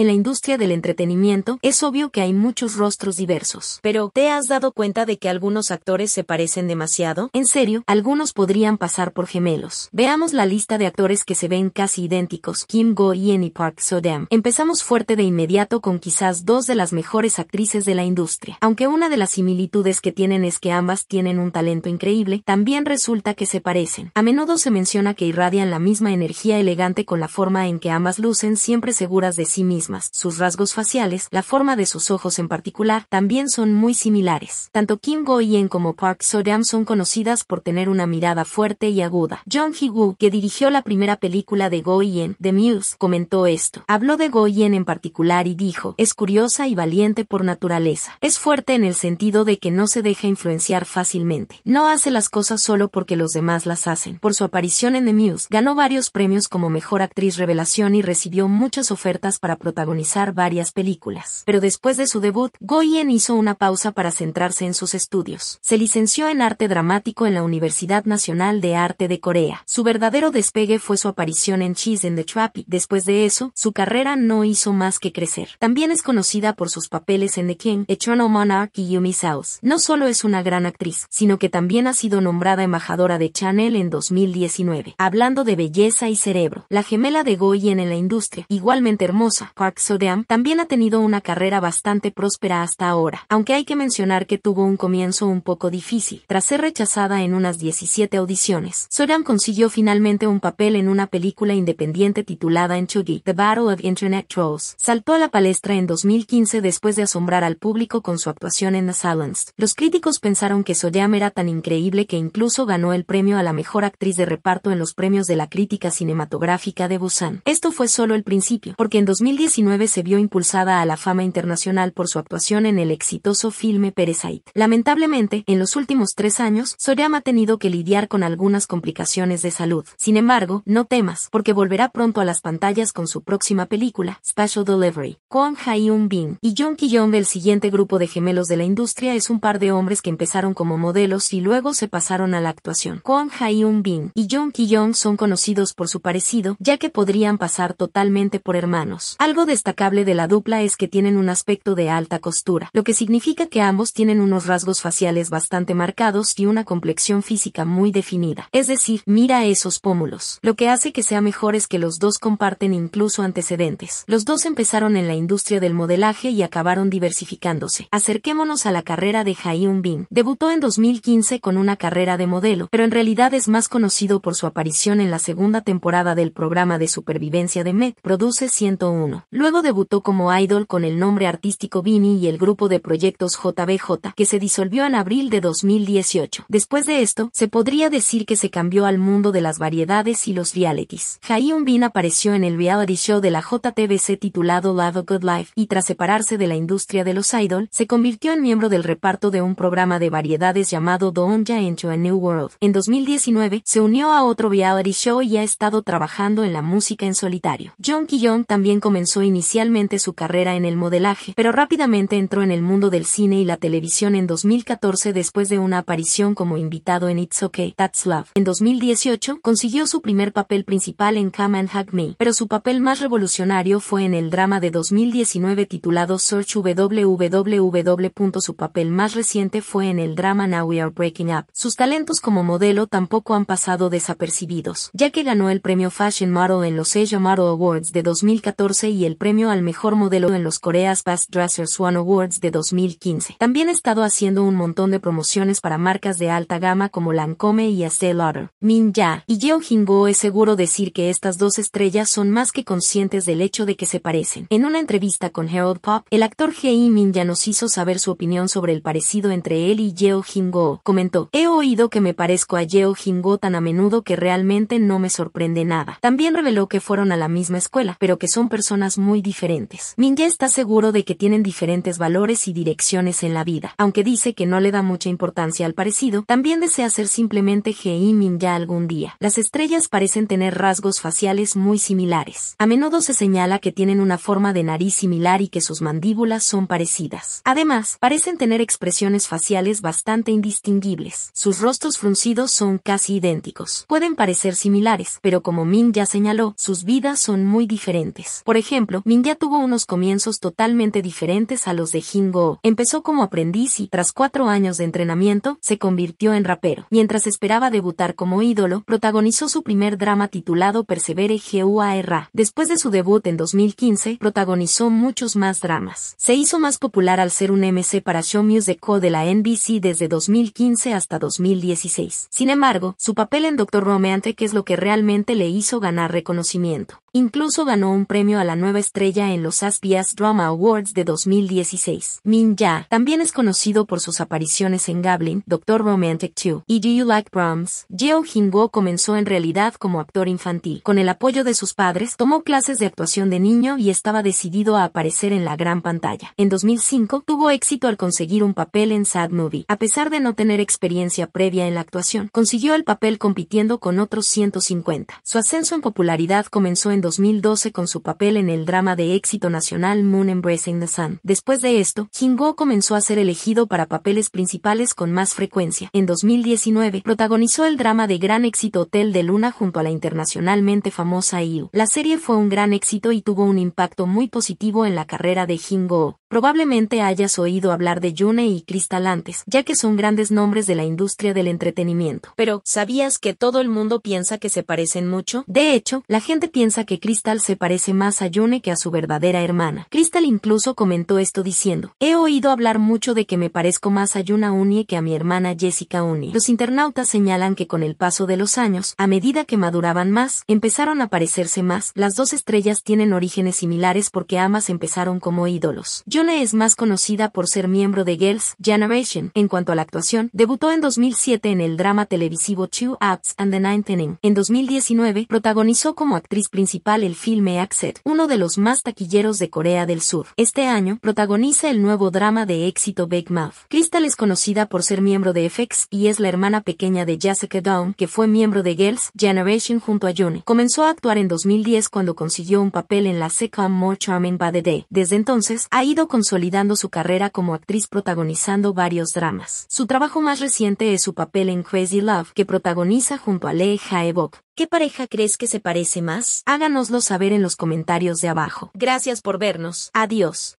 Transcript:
En la industria del entretenimiento es obvio que hay muchos rostros diversos. Pero, ¿te has dado cuenta de que algunos actores se parecen demasiado? En serio, algunos podrían pasar por gemelos. Veamos la lista de actores que se ven casi idénticos. Kim go y y Park So-dam. Empezamos fuerte de inmediato con quizás dos de las mejores actrices de la industria. Aunque una de las similitudes que tienen es que ambas tienen un talento increíble, también resulta que se parecen. A menudo se menciona que irradian la misma energía elegante con la forma en que ambas lucen siempre seguras de sí mismas. Sus rasgos faciales, la forma de sus ojos en particular, también son muy similares. Tanto Kim Go-hyen como Park so dam son conocidas por tener una mirada fuerte y aguda. John Hee-woo, que dirigió la primera película de Go-hyen, The Muse, comentó esto. Habló de Go-hyen en particular y dijo, es curiosa y valiente por naturaleza. Es fuerte en el sentido de que no se deja influenciar fácilmente. No hace las cosas solo porque los demás las hacen. Por su aparición en The Muse, ganó varios premios como Mejor Actriz Revelación y recibió muchas ofertas para protagonizar protagonizar varias películas. Pero después de su debut, Goyen hizo una pausa para centrarse en sus estudios. Se licenció en arte dramático en la Universidad Nacional de Arte de Corea. Su verdadero despegue fue su aparición en Cheese in the Trappy. Después de eso, su carrera no hizo más que crecer. También es conocida por sus papeles en The King, Eternal Monarch y Yumi South. No solo es una gran actriz, sino que también ha sido nombrada embajadora de Chanel en 2019. Hablando de belleza y cerebro, la gemela de Goyen en la industria, igualmente hermosa, Sojam también ha tenido una carrera bastante próspera hasta ahora, aunque hay que mencionar que tuvo un comienzo un poco difícil. Tras ser rechazada en unas 17 audiciones, Sojam consiguió finalmente un papel en una película independiente titulada Enchugi, The Battle of Internet Trolls. Saltó a la palestra en 2015 después de asombrar al público con su actuación en The Silence. Los críticos pensaron que Sojam era tan increíble que incluso ganó el premio a la mejor actriz de reparto en los premios de la crítica cinematográfica de Busan. Esto fue solo el principio, porque en 2010 se vio impulsada a la fama internacional por su actuación en el exitoso filme Parasite. Lamentablemente, en los últimos tres años, Soriam ha tenido que lidiar con algunas complicaciones de salud. Sin embargo, no temas, porque volverá pronto a las pantallas con su próxima película, Special Delivery. Kwon Hyun Bin y Jung ki del siguiente grupo de gemelos de la industria es un par de hombres que empezaron como modelos y luego se pasaron a la actuación. Kwon Hyun Bin y Jung ki son conocidos por su parecido, ya que podrían pasar totalmente por hermanos. Algo destacable de la dupla es que tienen un aspecto de alta costura, lo que significa que ambos tienen unos rasgos faciales bastante marcados y una complexión física muy definida. Es decir, mira esos pómulos. Lo que hace que sea mejor es que los dos comparten incluso antecedentes. Los dos empezaron en la industria del modelaje y acabaron diversificándose. Acerquémonos a la carrera de Hyun Bin. Debutó en 2015 con una carrera de modelo, pero en realidad es más conocido por su aparición en la segunda temporada del programa de supervivencia de Met, Produce 101. Luego debutó como idol con el nombre artístico Vini y el grupo de proyectos JBJ, que se disolvió en abril de 2018. Después de esto, se podría decir que se cambió al mundo de las variedades y los realities. un Bin apareció en el reality show de la JTBC titulado Love a Good Life y tras separarse de la industria de los idol, se convirtió en miembro del reparto de un programa de variedades llamado Ya Into a New World. En 2019, se unió a otro reality show y ha estado trabajando en la música en solitario. John ki también comenzó inicialmente su carrera en el modelaje, pero rápidamente entró en el mundo del cine y la televisión en 2014 después de una aparición como invitado en It's Okay, That's Love. En 2018, consiguió su primer papel principal en Come and Hug Me, pero su papel más revolucionario fue en el drama de 2019 titulado Search www. Su papel más reciente fue en el drama Now We Are Breaking Up. Sus talentos como modelo tampoco han pasado desapercibidos, ya que ganó el premio Fashion Model en los Asia Model Awards de 2014 y el el premio al mejor modelo en los Coreas Best Dressers One Awards de 2015. También ha estado haciendo un montón de promociones para marcas de alta gama como Lancome y Estée Lauder. Min ja y Yeo Jingo go es seguro decir que estas dos estrellas son más que conscientes del hecho de que se parecen. En una entrevista con Herald Pop, el actor Hei Min ya nos hizo saber su opinión sobre el parecido entre él y Yeo jing go Comentó, he oído que me parezco a Yeo Jingo go tan a menudo que realmente no me sorprende nada. También reveló que fueron a la misma escuela, pero que son personas muy diferentes. Ya está seguro de que tienen diferentes valores y direcciones en la vida, aunque dice que no le da mucha importancia al parecido, también desea ser simplemente min ya algún día. Las estrellas parecen tener rasgos faciales muy similares. A menudo se señala que tienen una forma de nariz similar y que sus mandíbulas son parecidas. Además, parecen tener expresiones faciales bastante indistinguibles. Sus rostros fruncidos son casi idénticos. Pueden parecer similares, pero como Min ya señaló, sus vidas son muy diferentes. Por ejemplo, ejemplo, tuvo unos comienzos totalmente diferentes a los de Go. Empezó como aprendiz y, tras cuatro años de entrenamiento, se convirtió en rapero. Mientras esperaba debutar como ídolo, protagonizó su primer drama titulado Persevere G.U.A.R.A. Después de su debut en 2015, protagonizó muchos más dramas. Se hizo más popular al ser un MC para Show Music Co. de la NBC desde 2015 hasta 2016. Sin embargo, su papel en Dr. Romeante que es lo que realmente le hizo ganar reconocimiento. Incluso ganó un premio a la nueva estrella en los Aspias Drama Awards de 2016. Min Ya también es conocido por sus apariciones en Gablin, Doctor Romantic 2 y Do You Like Brahms. Jeo Jingo comenzó en realidad como actor infantil. Con el apoyo de sus padres, tomó clases de actuación de niño y estaba decidido a aparecer en la gran pantalla. En 2005, tuvo éxito al conseguir un papel en Sad Movie. A pesar de no tener experiencia previa en la actuación, consiguió el papel compitiendo con otros 150. Su ascenso en popularidad comenzó en 2012 con su papel en el drama de éxito nacional Moon Embracing the Sun. Después de esto, Jingo comenzó a ser elegido para papeles principales con más frecuencia. En 2019, protagonizó el drama de gran éxito Hotel de Luna junto a la internacionalmente famosa IU. La serie fue un gran éxito y tuvo un impacto muy positivo en la carrera de Jingo. Probablemente hayas oído hablar de Yune y Crystal antes, ya que son grandes nombres de la industria del entretenimiento. Pero, ¿sabías que todo el mundo piensa que se parecen mucho? De hecho, la gente piensa que que Crystal se parece más a Yune que a su verdadera hermana. Crystal incluso comentó esto diciendo, he oído hablar mucho de que me parezco más a Yuna Uni que a mi hermana Jessica uni Los internautas señalan que con el paso de los años, a medida que maduraban más, empezaron a parecerse más. Las dos estrellas tienen orígenes similares porque ambas empezaron como ídolos. Yune es más conocida por ser miembro de Girls' Generation. En cuanto a la actuación, debutó en 2007 en el drama televisivo Two Apps and the Ninth En 2019, protagonizó como actriz principal el filme Axet, uno de los más taquilleros de Corea del Sur. Este año, protagoniza el nuevo drama de éxito Big Mouth. Crystal es conocida por ser miembro de FX y es la hermana pequeña de Jessica Dawn, que fue miembro de Girls' Generation junto a June. Comenzó a actuar en 2010 cuando consiguió un papel en la sitcom More Charming by the Day. Desde entonces, ha ido consolidando su carrera como actriz protagonizando varios dramas. Su trabajo más reciente es su papel en Crazy Love, que protagoniza junto a Lee Jae-bok. ¿Qué pareja crees que se parece más? Háganoslo saber en los comentarios de abajo. Gracias por vernos. Adiós.